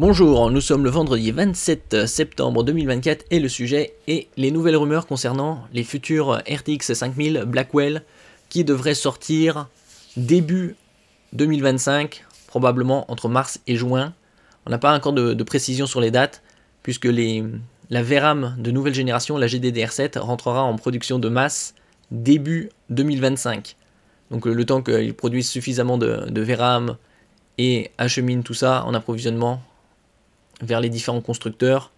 Bonjour, nous sommes le vendredi 27 septembre 2024 et le sujet est les nouvelles rumeurs concernant les futurs RTX 5000 Blackwell qui devraient sortir début 2025, probablement entre mars et juin. On n'a pas encore de, précision sur les dates puisque la VRAM de nouvelle génération, la GDDR7, rentrera en production de masse début 2025. Donc le temps qu'ils produisent suffisamment de, de VRAM et acheminent tout ça en approvisionnement vers les différents constructeurs.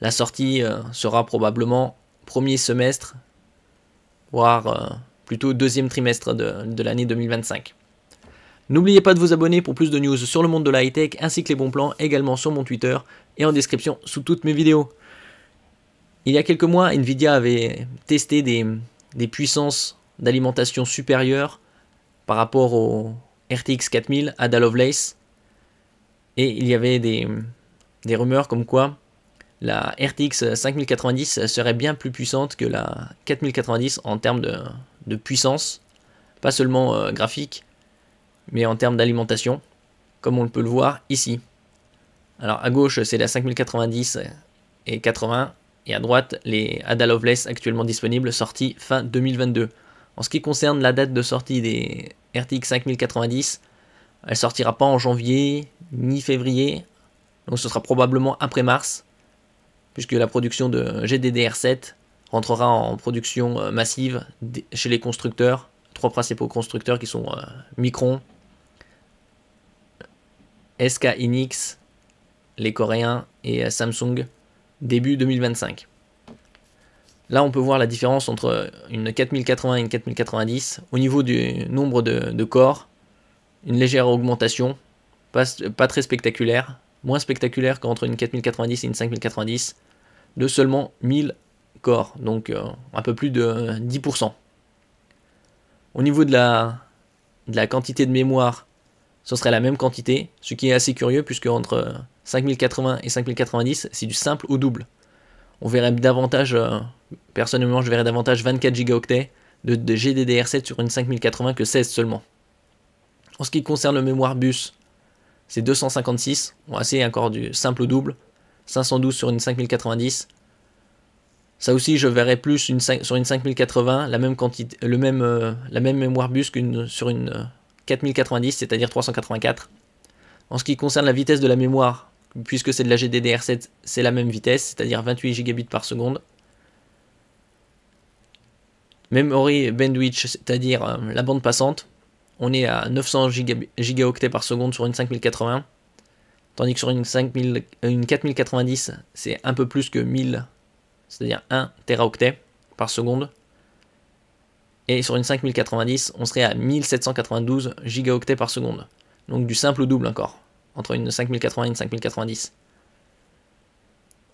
La sortie euh, sera probablement premier semestre, voire euh, plutôt deuxième trimestre de, de l'année 2025. N'oubliez pas de vous abonner pour plus de news sur le monde de la high-tech ainsi que les bons plans également sur mon Twitter et en description sous toutes mes vidéos. Il y a quelques mois, Nvidia avait testé des, puissances d'alimentation supérieures par rapport au RTX 4000 Ada Lovelace et il y avait des, des rumeurs comme quoi la RTX 5090 serait bien plus puissante que la 4090 en termes de, puissance, pas seulement euh, graphique, mais en termes d'alimentation, comme on peut le voir ici. Alors à gauche, c'est la 5090 et 80, et à droite, les Ada Lovelace actuellement disponibles, sorties fin 2022. En ce qui concerne la date de sortie des RTX 5090, elle sortira pas en janvier ni février, donc ce sera probablement après mars, puisque la production de GDDR7 rentrera en production euh, massive chez les constructeurs, trois principaux constructeurs qui sont euh, Micron, euh, SK Inix, les Coréens et Samsung début 2025. Là, on peut voir la différence entre une 4080 et une 4090. Au niveau du nombre de, corps, une légère augmentation, pas très spectaculaire, moins spectaculaire qu'entre une 4090 et une 5090 de seulement 1000 corps, donc euh, un peu plus de 10%. Euh, au niveau de la, de la quantité de mémoire, ce serait la même quantité, ce qui est assez curieux puisque entre 5080 euh, et 5090, c'est du simple au double. On verrait davantage, personnellement, je verrais davantage 24 gigaoctets de, de GDDR7 sur une 5080 que 16 seulement. En ce qui concerne le mémoire bus, c'est 256 ont assez hein, encore du simple ou double. 512 sur une 5090. Ça aussi, je verrais plus sur une 5080 la même, quantité, le même, euh, la même mémoire bus qu'une sur une 4090, euh, c'est-à-dire 384. En ce qui concerne la vitesse de la mémoire, puisque c'est de la GDDR7, c'est la même vitesse, c'est-à-dire 28 gigabits par seconde. Memory bandwidth, c'est-à-dire euh, la bande passante, on est à 900 gigaoctets par seconde sur une 5080, tandis que sur une, 5000, 4090, c'est un peu plus que 1000, c'est-à-dire 1 teraoctet par seconde. Et sur une 5090, on serait à 1792 gigaoctets par seconde. Donc du simple au double encore, entre une 5080 et une 5090.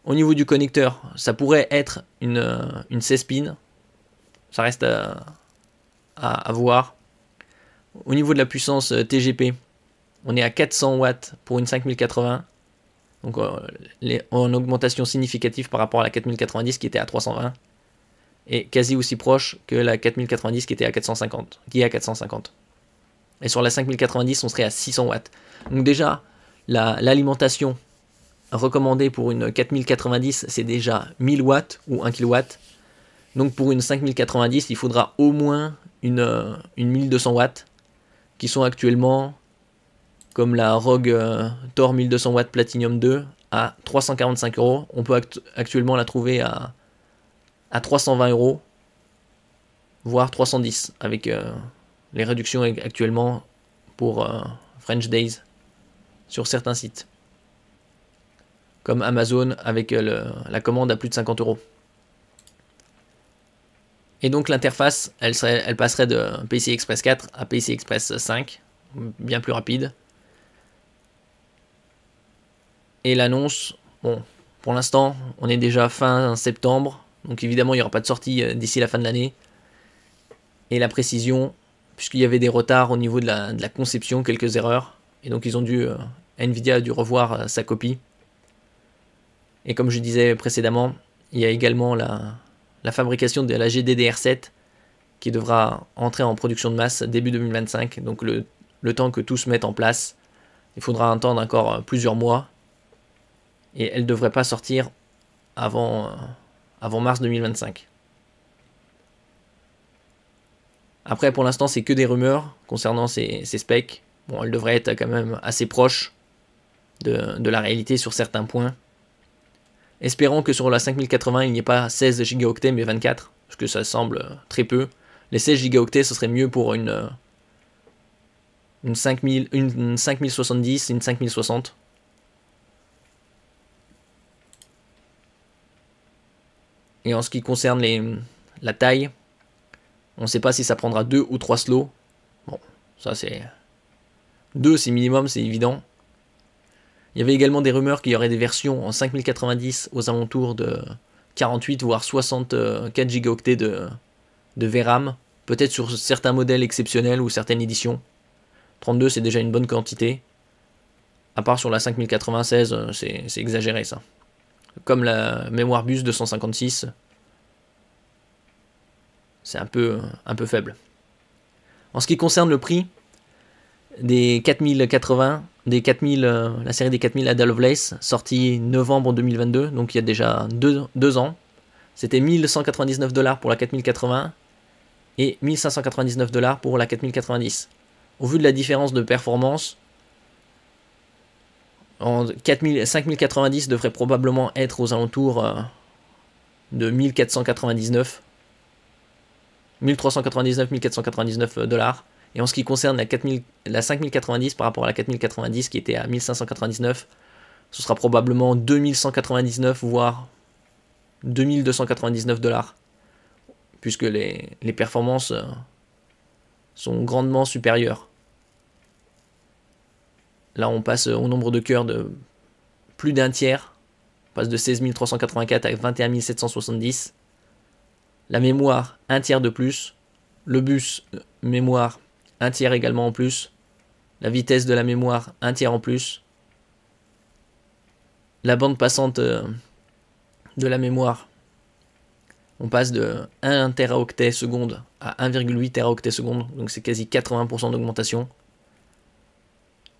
Au niveau du connecteur, ça pourrait être une, euh, une c Ça reste euh, à voir. Au niveau de la puissance euh, TGP, on est à 400 watts pour une 5080. Donc euh, en augmentation significative par rapport à la 4090 qui était à 320. Et quasi aussi proche que la 4090 qui était à 450. Qui est à 450. Et sur la 5090, on serait à 600 watts. Donc déjà, l'alimentation recommandée pour une 4090, c'est déjà 1000 watts ou 1 kW. Donc pour une 5090, il faudra au moins une 1200 euh, watts qui sont actuellement, comme la Rogue euh, Thor 1200 w Platinum 2, à 345 euros. On peut actuellement la trouver à, à 320 euros, voire 310 avec euh, les réductions actuellement pour euh, French Days sur certains sites, comme Amazon avec la commande à plus de 50 euros. Et donc l'interface, elle, serait, elle passerait de PCI Express 4 à PCI Express 5, bien plus rapide. Et l'annonce, bon, pour l'instant, on est déjà fin septembre, donc évidemment il n'y aura pas de sortie euh, d'ici la fin de l'année. Et la précision, puisqu'il y avait des retards au niveau de la, conception, quelques erreurs, et donc ils ont dû, euh, Nvidia a dû revoir euh, sa copie. Et comme je disais précédemment, il y a également la, la fabrication de la GDDR7 qui devra entrer en production de masse début 2025. Donc le, temps que tout se mette en place, il faudra attendre encore euh, plusieurs mois. Et elle ne devrait pas sortir avant, euh, avant mars 2025. Après, pour l'instant, c'est que des rumeurs concernant ces, specs. Bon, elle devrait être quand même assez proche de la réalité sur certains points. Espérons que sur la 5080, il n'y ait pas 16 Go mais 24, parce que ça semble euh, très peu. Les 16 Go, ce serait mieux pour une, euh, une, 5000, une 5070 une 5060. Et en ce qui concerne la taille, on ne sait pas si ça prendra 2 ou 3 slots. Bon, ça c'est... 2 c'est minimum, c'est évident. Il y avait également des rumeurs qu'il y aurait des versions en 5090 aux alentours de 48 voire 64 gigaoctets de, de VRAM, peut-être sur certains modèles exceptionnels ou certaines éditions. 32 c'est déjà une bonne quantité. À part sur la 5096, euh, c'est exagéré ça. Comme la mémoire bus 256, c'est un peu, un peu faible. En ce qui concerne le prix, des 4080 des 4000, euh, la série des 4000 of Lace, sortie novembre 2022, donc il y a déjà deux, ans. C'était 1199 dollars pour la 4080 et 1599 dollars pour la 4090. Au vu de la différence de performance, 5090 devrait probablement être aux alentours euh, de 1499. 1399, 1499 dollars. Et en ce qui concerne la, 4000, 5090 par rapport à la 4090 qui était à 1599, ce sera probablement 2199 voire 2299 dollars. Puisque les, performances euh, sont grandement supérieures. Là, on passe au nombre de cœurs de plus d'un tiers. On passe de 16 à 21 770. La mémoire, un tiers de plus. Le bus, euh, mémoire, un tiers également en plus. La vitesse de la mémoire, un tiers en plus. La bande passante euh, de la mémoire, on passe de 1 teraoctet seconde à 1,8 teraoctet seconde, donc c'est quasi 80% d'augmentation.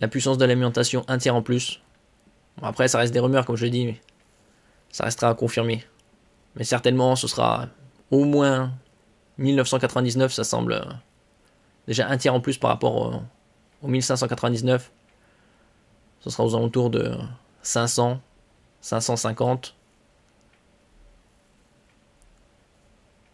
La puissance de l'alimentation, un tiers en plus. après, ça reste des rumeurs, comme je l'ai dit, ça restera à confirmer. Mais certainement, ce sera au moins 1999, ça semble euh, Déjà un tiers en plus par rapport au, 1599. Ce sera aux alentours de 500, 550.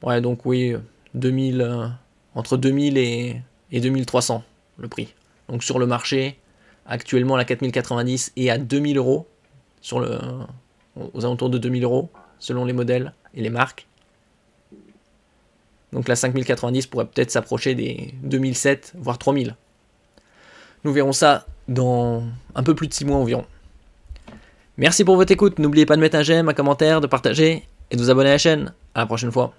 Ouais, donc oui, 2000, euh, entre 2000 et, et 2300 le prix. Donc sur le marché, actuellement la 4090 est à 2000 euros, sur le, aux alentours de 2000 euros, selon les modèles et les marques. Donc la 5090 pourrait peut-être s'approcher des 2007, voire 3000. Nous verrons ça dans un peu plus de 6 mois environ. Merci pour votre écoute, n'oubliez pas de mettre un j'aime, un commentaire, de partager et de vous abonner à la chaîne. A la prochaine fois.